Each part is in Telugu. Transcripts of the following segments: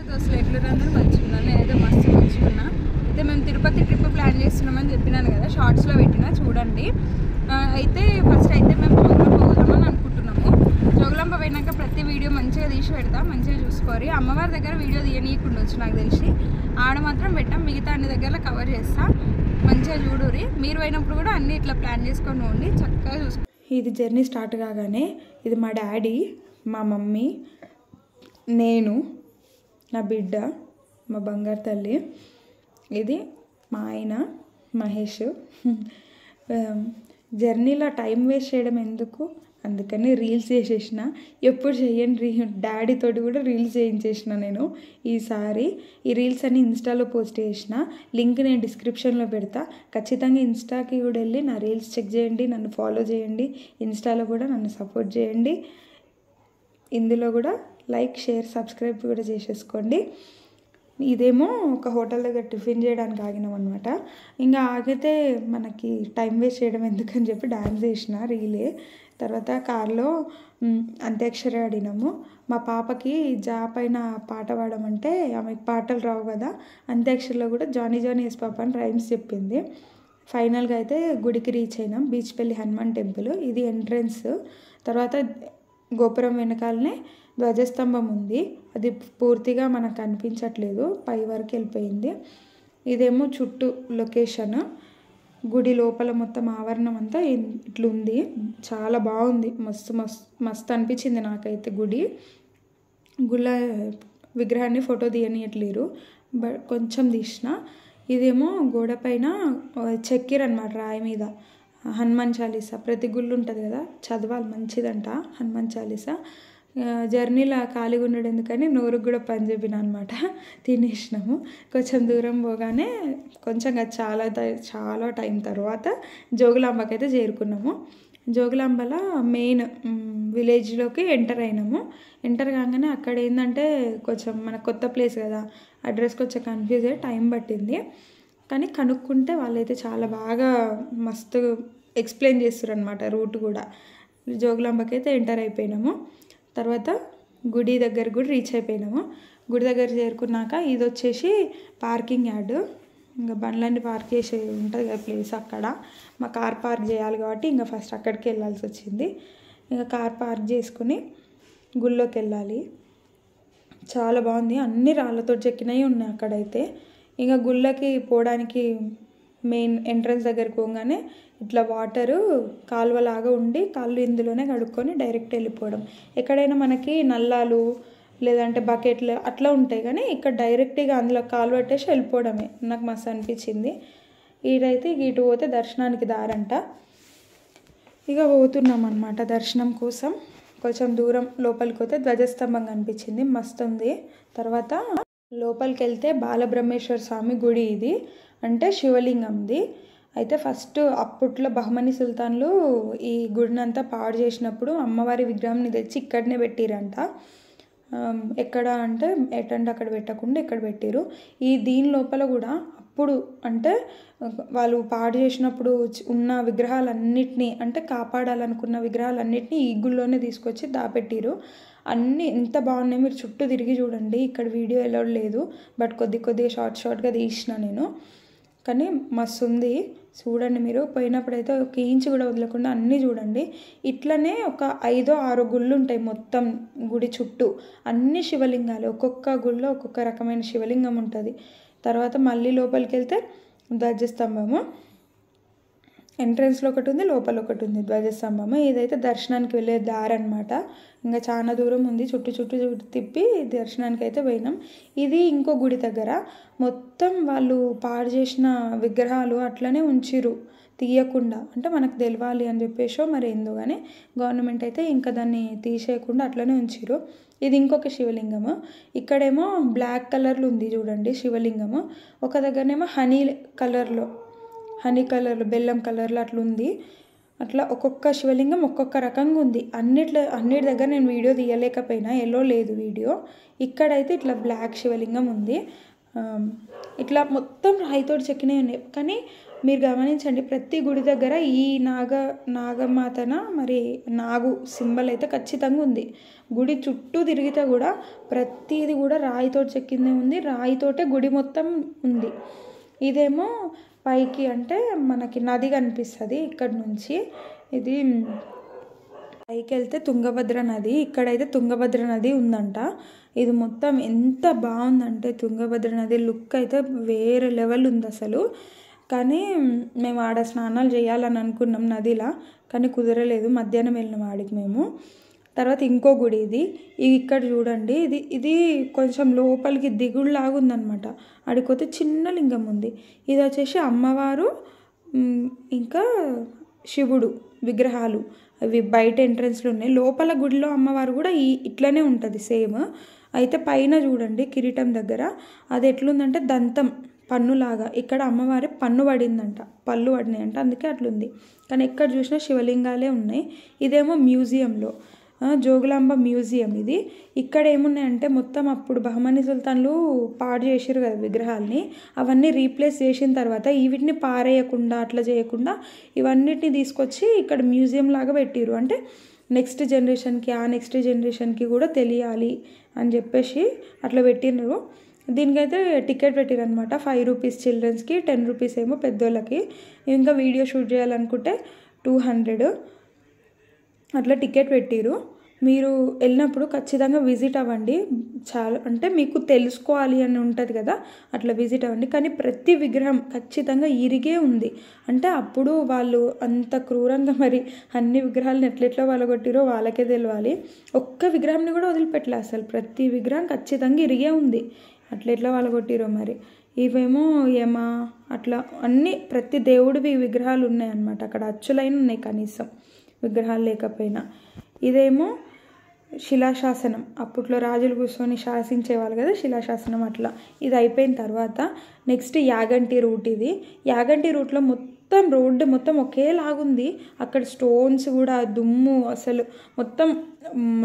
అయితే అసలు ఎట్లున్నాను మంచిగా నేనైతే మస్తు మంచిగా అయితే మేము తిరుపతి ట్రిప్ ప్లాన్ చేస్తున్నామని చెప్పినాను కదా షార్ట్స్లో పెట్టినా చూడండి అయితే ఫస్ట్ అయితే మేము జోగులంబ పోదామని అనుకుంటున్నాము జోగులంబ పోయినాక ప్రతి వీడియో మంచిగా తీసి పెడతా మంచిగా చూసుకోరి అమ్మవారి దగ్గర వీడియో తీయనీయకుండా వచ్చి నాకు తెలిసి ఆడ మాత్రం పెట్టాం మిగతా అన్ని దగ్గర కవర్ చేస్తా మంచిగా చూడురి మీరు పోయినప్పుడు కూడా అన్నీ ఇట్లా ప్లాన్ చేసుకొని ఉండి చక్కగా చూసుకో ఇది జర్నీ స్టార్ట్ కాగానే ఇది మా డాడీ మా మమ్మీ నేను నా బిడ్డ మా బంగారు తల్లి ఇది మా ఆయన మహేష్ జర్నీలో టైం వేస్ట్ చేయడం ఎందుకు అందుకని రీల్స్ చేసేసిన ఎప్పుడు చేయండి రీ డాడీతో కూడా రీల్స్ చేయించేసిన నేను ఈసారి ఈ రీల్స్ అన్ని ఇన్స్టాలో పోస్ట్ చేసిన లింక్ నేను డిస్క్రిప్షన్లో పెడతా ఖచ్చితంగా ఇన్స్టాకి కూడా వెళ్ళి నా రీల్స్ చెక్ చేయండి నన్ను ఫాలో చేయండి ఇన్స్టాలో కూడా నన్ను సపోర్ట్ చేయండి ఇందులో కూడా లైక్ షేర్ సబ్స్క్రైబ్ కూడా చేసేసుకోండి ఇదేమో ఒక హోటల్ దగ్గర టిఫిన్ చేయడానికి ఆగినాం అనమాట ఇంకా ఆగితే మనకి టైం వేస్ట్ చేయడం ఎందుకని చెప్పి డ్యాన్స్ చేసిన రీలే తర్వాత కార్లో అంత్యాక్షరి ఆడినాము మా పాపకి జా పైన పాట పాడమంటే ఆమెకి పాటలు రావు కదా అంత్యాక్షరిలో కూడా జానీ జానీ ఎస్ పాప అని రైమ్స్ చెప్పింది ఫైనల్గా అయితే గుడికి రీచ్ అయినాం బీచ్పల్లి హనుమాన్ టెంపుల్ ఇది ఎంట్రన్స్ తర్వాత గోపురం వెనకాలనే ధ్వజస్తంభం ఉంది అది పూర్తిగా మనకు కనిపించట్లేదు పై వరకు వెళ్ళిపోయింది ఇదేమో చుట్టూ లొకేషన్ గుడి లోపల మొత్తం ఆవరణం అంతా ఇట్లుంది చాలా బాగుంది మస్తు మస్తు మస్తు అనిపించింది నాకైతే గుడి గుళ్ళ విగ్రహాన్ని ఫోటో తీయనియట్లేరు బట్ కొంచెం తీసిన ఇదేమో గోడ పైన చెక్కిర్ అనమాట రాయి మీద హనుమాన్ చాలీసా ప్రతి గుళ్ళు ఉంటుంది కదా చదవాలి మంచిదంట హనుమాన్ చాలీసా జర్నీలో ఖాళీగా ఉండడం ఎందుకని నోరుకు కూడా పని చెప్పిన అనమాట తినేసినాము కొంచెం దూరం పోగానే కొంచెం చాలా చాలా టైం తర్వాత జోగులాంబకైతే చేరుకున్నాము జోగులాంబల మెయిన్ విలేజ్లోకి ఎంటర్ అయినాము ఎంటర్ కాగానే అక్కడ ఏంటంటే కొంచెం మన కొత్త ప్లేస్ కదా అడ్రస్ కొంచెం కన్ఫ్యూజ్ అయ్యి టైం పట్టింది కానీ కనుక్కుంటే వాళ్ళైతే చాలా బాగా మస్తు ఎక్స్ప్లెయిన్ చేస్తారు అనమాట రూట్ కూడా జోగులాంబకైతే ఎంటర్ అయిపోయినాము తర్వాత గుడి దగ్గర కూడా రీచ్ అయిపోయినాము గుడి దగ్గర చేరుకున్నాక ఇది వచ్చేసి పార్కింగ్ యార్డు ఇంకా బండ్లన్నీ పార్క్ చేసే ఉంటుంది కదా ప్లేస్ అక్కడ మా కార్ పార్క్ చేయాలి కాబట్టి ఇంకా ఫస్ట్ అక్కడికి వెళ్ళాల్సి వచ్చింది ఇంకా కార్ పార్క్ చేసుకుని గుళ్ళోకి వెళ్ళాలి చాలా బాగుంది అన్ని రాళ్ళతో చెక్కినవి ఉన్నాయి అక్కడైతే ఇంకా గుళ్ళకి పోవడానికి మెయిన్ ఎంట్రన్స్ దగ్గరికి పోగానే ఇట్లా వాటరు కాలువలాగా ఉండి కాళ్ళు ఇందులోనే కడుక్కొని డైరెక్ట్ వెళ్ళిపోవడం ఎక్కడైనా మనకి నల్లాలు లేదంటే బకెట్లు అట్లా ఉంటాయి కానీ ఇక్కడ డైరెక్ట్గా అందులో కాలు పెట్టేసి వెళ్ళిపోవడమే నాకు మస్తు అనిపించింది ఈడైతే ఇటు పోతే దర్శనానికి దారంట ఇక పోతున్నాం అనమాట దర్శనం కోసం కొంచెం దూరం లోపలికి పోతే ధ్వజస్తంభం కనిపించింది మస్తు ఉంది తర్వాత లోపలికి వెళ్తే బాలబ్రహ్మేశ్వర స్వామి గుడి ఇది అంటే శివలింగంది అయితే ఫస్ట్ అప్పట్లో బహుమని సుల్తాన్లు ఈ గుడినంతా పాడు చేసినప్పుడు అమ్మవారి విగ్రహంని తెచ్చి ఇక్కడనే పెట్టిరంట ఎక్కడ అంటే ఎటంటే అక్కడ పెట్టకుండా ఇక్కడ పెట్టిరు ఈ దీని లోపల కూడా అప్పుడు అంటే వాళ్ళు పాడు చేసినప్పుడు ఉన్న విగ్రహాలన్నిటినీ అంటే కాపాడాలనుకున్న విగ్రహాలన్నిటినీ ఈ గుళ్ళోనే తీసుకొచ్చి దాపెట్టిరు అన్నీ ఎంత బాగున్నాయి మీరు చుట్టూ తిరిగి చూడండి ఇక్కడ వీడియో ఎలా లేదు బట్ కొద్ది కొద్దిగా షార్ట్ షార్ట్గా తీసిన నేను కానీ మస్తు ఉంది చూడండి మీరు పోయినప్పుడైతే ఒక ఇంచు కూడా వదలకుండా అన్నీ చూడండి ఇట్లనే ఒక ఐదో ఆరు గుళ్ళు ఉంటాయి మొత్తం గుడి చుట్టూ అన్ని శివలింగాలు ఒక్కొక్క గుళ్ళో ఒక్కొక్క రకమైన శివలింగం ఉంటుంది తర్వాత మళ్ళీ లోపలికి వెళ్తే ధ్వజస్తంభము ఎంట్రన్స్లో ఒకటి ఉంది లోపల ఒకటి ఉంది ధ్వజస్తంభము ఇదైతే దర్శనానికి వెళ్ళే దారి అనమాట ఇంకా చాలా దూరం ఉంది చుట్టూ చుట్టూ తిప్పి దర్శనానికి అయితే పోయినాం ఇది ఇంకో గుడి దగ్గర మొత్తం వాళ్ళు పాడు చేసిన విగ్రహాలు అట్లనే ఉంచిరు తీయకుండా అంటే మనకు తెలవాలి అని చెప్పేసో మరి ఎందు కానీ గవర్నమెంట్ అయితే ఇంకా దాన్ని తీసేయకుండా అట్లనే ఉంచిరు ఇది ఇంకొక శివలింగము ఇక్కడేమో బ్లాక్ కలర్లో ఉంది చూడండి శివలింగము ఒక దగ్గరనేమో హనీ కలర్లో హనీ కలర్ బెల్లం కలర్లో అట్లా ఉంది అట్లా ఒక్కొక్క శివలింగం ఒక్కొక్క రకంగా ఉంది అన్నిట్లో అన్నిటి దగ్గర నేను వీడియో తీయలేకపోయినా ఎల్లో లేదు వీడియో ఇక్కడైతే ఇట్లా బ్లాక్ శివలింగం ఉంది ఇట్లా మొత్తం రాయితోటి చెక్కినవి ఉన్నాయి కానీ మీరు గమనించండి ప్రతి గుడి దగ్గర ఈ నాగ నాగమాతన మరి నాగు సింబల్ అయితే ఖచ్చితంగా ఉంది గుడి చుట్టూ తిరిగితే కూడా ప్రతిది కూడా రాయితో చెక్కిందే ఉంది రాయితోటే గుడి మొత్తం ఉంది ఇదేమో పైకి అంటే మనకి నది కనిపిస్తుంది ఇక్కడ నుంచి ఇది పైకి వెళ్తే తుంగభద్ర నది ఇక్కడైతే తుంగభద్ర నది ఉందంట ఇది మొత్తం ఎంత బాగుందంటే తుంగభద్ర నది లుక్ అయితే వేరే లెవెల్ ఉంది అసలు కానీ మేము ఆడ స్నానాలు చేయాలని అనుకున్నాం నదిలా కానీ కుదరలేదు మధ్యాహ్నం వెళ్ళినాం ఆడికి మేము తర్వాత ఇంకో గుడి ఇది ఇక్కడ చూడండి ఇది ఇది కొంచెం లోపలికి దిగుడులాగా ఉందనమాట అడిగిపోతే చిన్న లింగం ఉంది ఇది వచ్చేసి అమ్మవారు ఇంకా శివుడు విగ్రహాలు అవి బయట ఎంట్రన్స్లో ఉన్నాయి లోపల గుడిలో అమ్మవారు కూడా ఈ ఇట్లనే ఉంటుంది సేమ్ అయితే పైన చూడండి కిరీటం దగ్గర అది ఎట్లుందంటే దంతం పన్నులాగా ఇక్కడ అమ్మవారి పన్ను పడిందంట పళ్ళు పడినాయంట అందుకే అట్లుంది కానీ ఎక్కడ చూసినా శివలింగాలే ఉన్నాయి ఇదేమో మ్యూజియంలో జోగులాంబ మ్యూజియం ఇది ఇక్కడ ఏమున్నాయంటే మొత్తం అప్పుడు బహమని సుల్తాన్లు పాడు చేసారు కదా విగ్రహాలని అవన్నీ రీప్లేస్ చేసిన తర్వాత వీటిని పారేయకుండా అట్లా చేయకుండా ఇవన్నిటిని తీసుకొచ్చి ఇక్కడ మ్యూజియం లాగా పెట్టిరు అంటే నెక్స్ట్ జనరేషన్కి ఆ నెక్స్ట్ జనరేషన్కి కూడా తెలియాలి అని చెప్పేసి అట్లా పెట్టినారు దీనికైతే టికెట్ పెట్టిరనమాట ఫైవ్ రూపీస్ చిల్డ్రన్స్కి టెన్ రూపీస్ ఏమో పెద్దోళ్ళకి ఇంకా వీడియో షూట్ చేయాలనుకుంటే టూ హండ్రెడ్ అట్లా టికెట్ పెట్టిరు మీరు వెళ్ళినప్పుడు ఖచ్చితంగా విజిట్ అవ్వండి చాలా అంటే మీకు తెలుసుకోవాలి అని ఉంటుంది కదా అట్లా విజిట్ అవ్వండి కానీ ప్రతి విగ్రహం ఖచ్చితంగా ఇరిగే ఉంది అంటే అప్పుడు వాళ్ళు అంత క్రూరంగా మరి అన్ని విగ్రహాలను ఎట్లెట్లో కొట్టిరో వాళ్ళకే తెలియాలి ఒక్క విగ్రహంని కూడా వదిలిపెట్టలే అసలు ప్రతి విగ్రహం ఖచ్చితంగా ఇరిగే ఉంది అట్లెట్లో కొట్టిరో మరి ఇవేమో ఏమా అట్లా అన్ని ప్రతి దేవుడివి విగ్రహాలు ఉన్నాయన్నమాట అక్కడ అచ్చులైన ఉన్నాయి కనీసం విగ్రహాలు లేకపోయినా ఇదేమో శిలాశాసనం అప్పట్లో రాజులు కూర్చొని శాసించేవాళ్ళు కదా శిలాశాసనం అట్లా ఇది అయిపోయిన తర్వాత నెక్స్ట్ యాగంటి రూట్ ఇది యాగంటి రూట్లో మొత్తం రోడ్డు మొత్తం ఒకేలాగుంది అక్కడ స్టోన్స్ కూడా దుమ్ము అసలు మొత్తం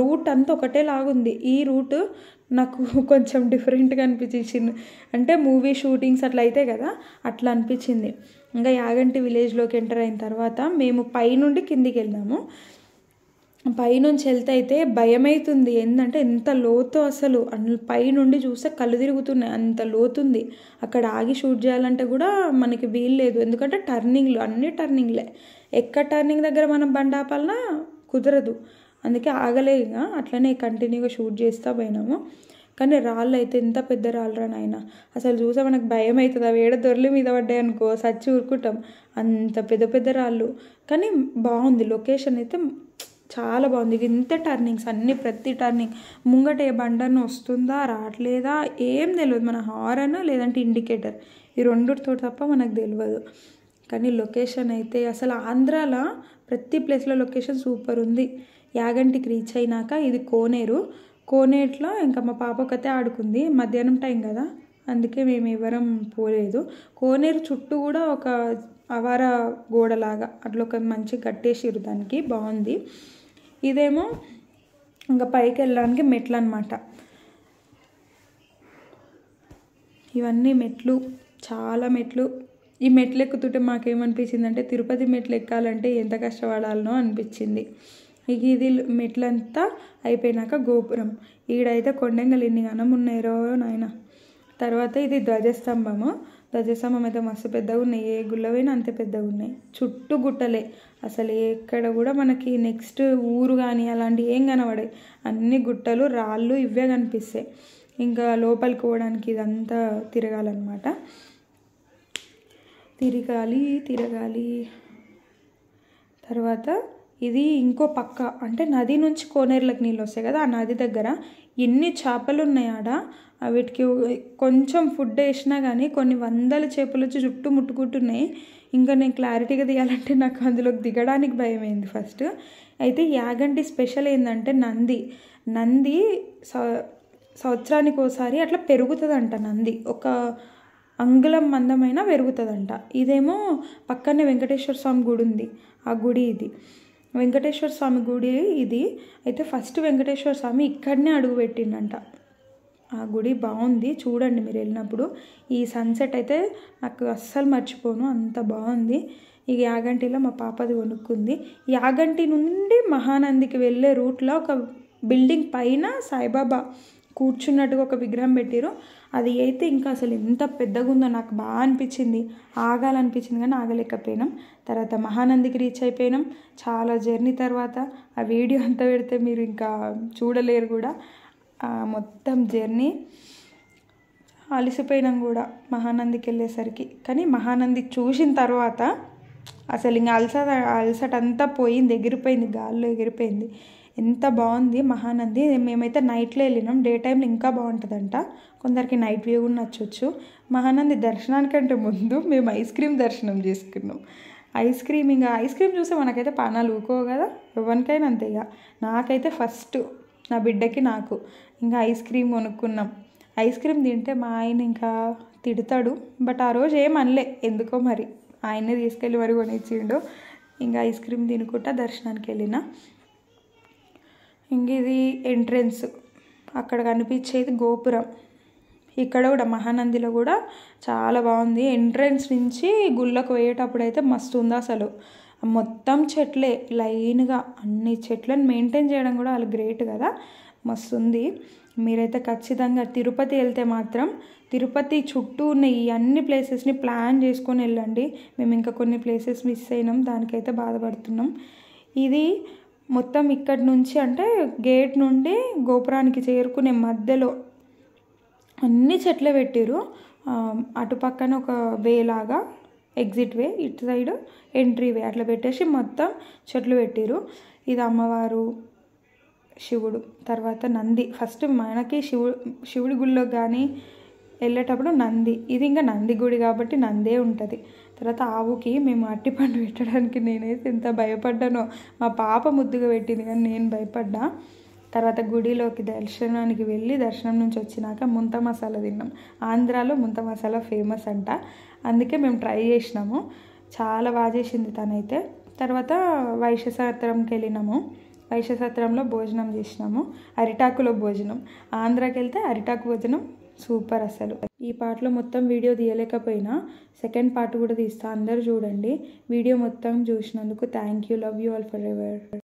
రూట్ అంతా ఒకటేలాగుంది ఈ రూట్ నాకు కొంచెం డిఫరెంట్గా అనిపించింది అంటే మూవీ షూటింగ్స్ అట్లా అయితే కదా అట్లా అనిపించింది ఇంకా యాగంటి విలేజ్లోకి ఎంటర్ అయిన తర్వాత మేము పైనుండి కిందికి వెళ్ళాము పైనుంచి వెళ్తే అయితే భయం ఏంటంటే ఎంత లోతు అసలు పైనుండి చూస్తే కళ్ళు తిరుగుతున్నాయి అంత లోతుంది అక్కడ ఆగి షూట్ చేయాలంటే కూడా మనకి వీల్లేదు ఎందుకంటే టర్నింగ్లు అన్ని టర్నింగ్లే ఎక్కడ టర్నింగ్ దగ్గర మనం బండాపాలన్నా కుదరదు అందుకే ఆగలేక ఇక అట్లనే కంటిన్యూగా షూట్ చేస్తూ పోయినాము కానీ రాళ్ళు అయితే ఎంత పెద్ద రాళ్ళరా నాయన అసలు చూసా మనకు భయం అవుతుంది అవి ఏడ దొరలు మీద పడ్డాయి అనుకో సచ్చి ఊరుకుంటాం అంత పెద్ద పెద్ద రాళ్ళు కానీ బాగుంది లొకేషన్ అయితే చాలా బాగుంది ఇంత టర్నింగ్స్ అన్ని ప్రతి టర్నింగ్ ముంగట ఏ బండను వస్తుందా రావట్లేదా ఏం తెలియదు మన హారన్ లేదంటే ఇండికేటర్ ఈ రెండుతో తప్ప మనకు తెలియదు కానీ లొకేషన్ అయితే అసలు ఆంధ్రాలో ప్రతి ప్లేస్లో లొకేషన్ సూపర్ ఉంది యాగంటికి రీచ్ అయినాక ఇది కోనేరు కోనేట్లో ఇంకా మా పాపకైతే ఆడుకుంది మధ్యాహ్నం టైం కదా అందుకే మేము ఎవరం పోలేదు కోనేరు చుట్టూ కూడా ఒక అవార గోడలాగా అట్లా ఒక మంచి కట్టేసిరు దానికి బాగుంది ఇదేమో ఇంకా పైకి వెళ్ళడానికి మెట్లు అనమాట ఇవన్నీ మెట్లు చాలా మెట్లు ఈ మెట్లు ఎక్కుతుంటే మాకేమనిపించింది అంటే తిరుపతి మెట్లు ఎక్కాలంటే ఎంత కష్టపడాలనో అనిపించింది ఇక ఇది మెట్లంతా అయిపోయినాక గోపురం ఈడైతే కొండెంగలు ఎన్ని గనం ఉన్నాయో నాయన తర్వాత ఇది ధ్వజస్తంభము ధ్వజస్తంభం అయితే మస్తు పెద్దగా ఉన్నాయి ఏ గుళ్ళవైనా అంతే పెద్దగా ఉన్నాయి చుట్టూ గుట్టలే అసలు ఎక్కడ కూడా మనకి నెక్స్ట్ ఊరు కానీ అలాంటివి ఏం కనబడాయి అన్ని గుట్టలు రాళ్ళు ఇవే కనిపిస్తాయి ఇంకా లోపలికి పోవడానికి ఇదంతా తిరగాలన్నమాట తిరగాలి తిరగాలి తర్వాత ఇది ఇంకో పక్క అంటే నది నుంచి కోనేరులకు నీళ్ళు వస్తాయి కదా ఆ నది దగ్గర ఎన్ని చేపలు ఉన్నాయి ఆడ వీటికి కొంచెం ఫుడ్ వేసినా కానీ కొన్ని వందల చేపలు వచ్చి చుట్టూ ముట్టుకుంటున్నాయి ఇంకా నేను క్లారిటీగా దిగాలంటే నాకు అందులోకి దిగడానికి భయమైంది ఫస్ట్ అయితే యాగంటి స్పెషల్ ఏంటంటే నంది నంది సంవత్సరానికి ఒకసారి అట్లా పెరుగుతుందంట నంది ఒక అంగుళం మందమైనా పెరుగుతుందంట ఇదేమో పక్కనే వెంకటేశ్వర స్వామి గుడి ఉంది ఆ గుడి ఇది వెంకటేశ్వర స్వామి గుడి ఇది అయితే ఫస్ట్ వెంకటేశ్వర స్వామి ఇక్కడనే అడుగు పెట్టిండంట ఆ గుడి బాగుంది చూడండి మీరు వెళ్ళినప్పుడు ఈ సన్సెట్ అయితే నాకు అస్సలు మర్చిపోను అంత బాగుంది ఈ యాగంటిలో మా పాపది కొనుక్కుంది యాగంటి నుండి మహానందికి వెళ్ళే రూట్లో ఒక బిల్డింగ్ పైన సాయిబాబా కూర్చున్నట్టుగా ఒక విగ్రహం పెట్టారు అది అయితే ఇంకా అసలు ఎంత పెద్దగా ఉందో నాకు బాగా అనిపించింది ఆగాలనిపించింది కానీ ఆగలేకపోయినాం తర్వాత మహానందికి రీచ్ అయిపోయినాం చాలా జర్నీ తర్వాత ఆ వీడియో అంతా పెడితే మీరు ఇంకా చూడలేరు కూడా మొత్తం జర్నీ అలసిపోయినాం కూడా మహానందికి వెళ్ళేసరికి కానీ మహానంది చూసిన తర్వాత అసలు ఇంకా అలసట అలసట అంతా పోయింది ఎగిరిపోయింది గాల్లో ఎగిరిపోయింది ఎంత బాగుంది మహానంది మేమైతే నైట్లో వెళ్ళినాం డే టైంలో ఇంకా బాగుంటుందంట కొందరికి నైట్ వ్యూ కూడా నచ్చవచ్చు మహానంది దర్శనానికంటే ముందు మేము ఐస్ క్రీమ్ దర్శనం చేసుకున్నాం ఐస్ క్రీమ్ ఇంకా ఐస్ క్రీమ్ చూస్తే మనకైతే పానాలు ఊకోవు కదా ఎవరికైనా అంతే ఇక నాకైతే ఫస్ట్ నా బిడ్డకి నాకు ఇంకా ఐస్ క్రీమ్ కొనుక్కున్నాం ఐస్ క్రీమ్ తింటే మా ఆయన ఇంకా తిడతాడు బట్ ఆ రోజు ఏం అనలే ఎందుకో మరి ఆయనే తీసుకెళ్ళి మరి కొనిచ్చిండు ఇంకా ఐస్ క్రీమ్ తినుకుంటా దర్శనానికి వెళ్ళిన ఇంక ఇది ఎంట్రెన్స్ అక్కడ కనిపించేది గోపురం ఇక్కడ కూడా మహానందిలో కూడా చాలా బాగుంది ఎంట్రెన్స్ నుంచి గుళ్ళకు వేయటప్పుడు అయితే మస్తు ఉంది అసలు మొత్తం చెట్లే లైన్గా అన్ని చెట్లను మెయింటైన్ చేయడం కూడా వాళ్ళు గ్రేట్ కదా మస్తు ఉంది మీరైతే ఖచ్చితంగా తిరుపతి వెళ్తే మాత్రం తిరుపతి చుట్టూ ఉన్న ఈ అన్ని ప్లేసెస్ని ప్లాన్ చేసుకొని వెళ్ళండి మేము ఇంకా కొన్ని ప్లేసెస్ మిస్ అయినాం దానికైతే బాధపడుతున్నాం ఇది మొత్తం ఇక్కడి నుంచి అంటే గేట్ నుండి గోపురానికి చేరుకునే మధ్యలో అన్ని చెట్లు పెట్టిరు అటుపక్కన ఒక వేలాగా ఎగ్జిట్ వే ఇటు సైడ్ ఎంట్రీ వే అట్లా పెట్టేసి మొత్తం చెట్లు పెట్టిరు ఇది అమ్మవారు శివుడు తర్వాత నంది ఫస్ట్ మనకి శివుడు శివుడి గుళ్ళో కానీ వెళ్ళేటప్పుడు నంది ఇది ఇంకా నంది గుడి కాబట్టి నందే ఉంటుంది తర్వాత ఆవుకి మేము పండు పెట్టడానికి నేనైతే ఎంత భయపడ్డానో మా పాప ముద్దుగా పెట్టింది కానీ నేను భయపడ్డా తర్వాత గుడిలోకి దర్శనానికి వెళ్ళి దర్శనం నుంచి వచ్చినాక ముంత మసాలా తిన్నాం ఆంధ్రాలో ముంత మసాలా ఫేమస్ అంట అందుకే మేము ట్రై చేసినాము చాలా బాగా చేసింది తనైతే తర్వాత వైశ్యసత్రంకి వెళ్ళినాము వైశ్యసత్రంలో భోజనం చేసినాము అరిటాకులో భోజనం ఆంధ్రాకి వెళ్తే అరిటాకు భోజనం సూపర్ అసలు ఈ పాటలో మొత్తం వీడియో తీయలేకపోయినా సెకండ్ పార్ట్ కూడా తీస్తా అందరు చూడండి వీడియో మొత్తం చూసినందుకు thank you love you all for ever